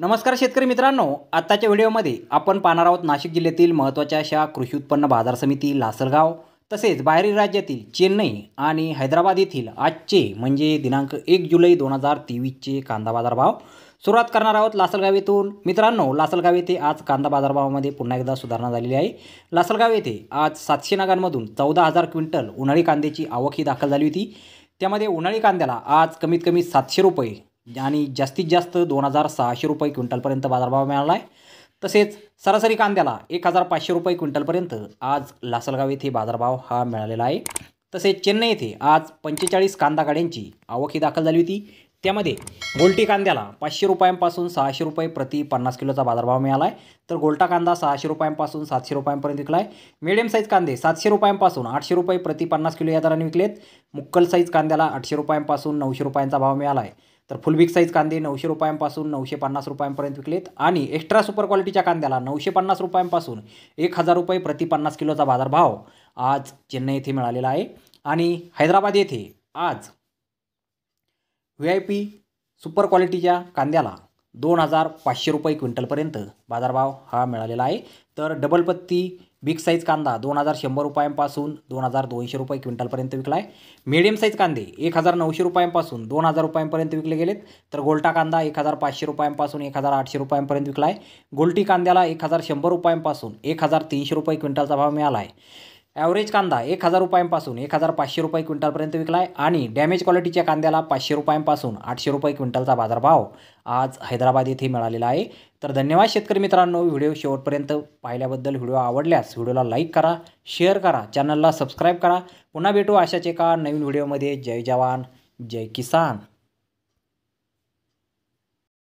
नमस्कार शेतकरी मित्रांनो आत्ताच्या व्हिडिओमध्ये आपण पाहणार आहोत नाशिक जिल्ह्यातील महत्त्वाच्या अशा कृषी उत्पन्न बाजार समिती लासलगाव तसेच बाहेरील राज्यातील चेन्नई आणि हैदराबाद येथील आजचे म्हणजे दिनांक एक जुलै दोन हजार तेवीसचे कांदा बाजारभाव सुरुवात करणार आहोत लासलगाव येथून मित्रांनो लासलगाव येथे आज कांदा बाजारभावामध्ये पुन्हा एकदा सुधारणा झालेली आहे लासलगाव येथे आज सातशे नगांमधून चौदा हजार क्विंटल उन्हाळी कांद्याची आवक ही दाखल झाली होती त्यामध्ये उन्हाळी कांद्याला आज कमीत कमी सातशे रुपये आणि जास्तीत जास्त दोन हजार सहाशे रुपये क्विंटलपर्यंत बाजारभाव मिळाला आहे तसेच सरासरी कांद्याला एक हजार पाचशे रुपये क्विंटलपर्यंत आज लासलगाव येथे बाजारभाव हा मिळालेला आहे तसेच चेन्नई येथे आज पंचेचाळीस कांदा गाड्यांची आवक ही दाखल झाली होती त्यामध्ये गोल्टी कांद्याला पाचशे रुपयांपासून सहाशे रुपये प्रति पन्नास किलोचा बाजारभाव मिळाला आहे तर गोल्टा कांदा सहाशे रुपयांपासून सातशे रुपयांपर्यंत विकला आहे मिडियम साईज कांदे सातशे रुपयांपासून आठशे रुपये प्रति पन्नास किलो या दराने विकलेत मुक्कल साईज कांद्याला आठशे रुपयांपासून नऊशे रुपयांचा भाव मिळाला आहे तर फुलबिक साईज कांदे नऊशे रुपयांपासून नऊशे पन्नास रुपयांपर्यंत विकलेत आणि एक्स्ट्रा सुपर क्वालिटीच्या कांद्याला नऊशे पन्नास रुपयांपासून एक हजार रुपये प्रति पन्नास किलोचा बाजारभाव आज चेन्नई येथे मिळालेला आहे आणि हैदराबाद येथे आज व्ही आय पी सुपर क्वालिटीच्या कांद्याला दोन हजार पाचशे रुपये क्विंटलपर्यंत बाजारभाव हा मिळालेला आहे तर डबल पत्ती बिग साईज कांदा दोन हजार शंभर रुपयांपासून दोन हजार दोनशे रुपये क्विंटलपर्यंत विकला आहे मिडियम साईज कांदे एक हजार नऊशे रुपयांपासून दोन हजार रुपयांपर्यंत विकले गेलेत तर गोल्टा कांदा एक हजार पाचशे रुपयांपासून एक हजार आठशे रुपयांपर्यंत विकला आहे गोल्टी कांद्याला एक हजार शंभर रुपयांपासून एक हजार तीनशे रुपये क्विंटलचा भाव मिळाला आहे ॲव्हरेज कांदा एक हजार रुपयांपासून एक हजार पाचशे रुपये क्विंटलपर्यंत विकला आहे आणि डॅमेज क्वालिटीच्या कांद्याला पाचशे रुपयांपासून आठशे रुपये क्विंटलचा बाजारभाव आज हैदराबाद येथे मिळालेला आहे तर धन्यवाद शेतकरी मित्रांनो व्हिडिओ शेवटपर्यंत पाहिल्याबद्दल व्हिडिओ आवडल्यास व्हिडिओला लाईक करा शेअर करा चॅनलला सबस्क्राईब करा पुन्हा भेटू अशाच एका नवीन व्हिडिओमध्ये जय जवान जय किसान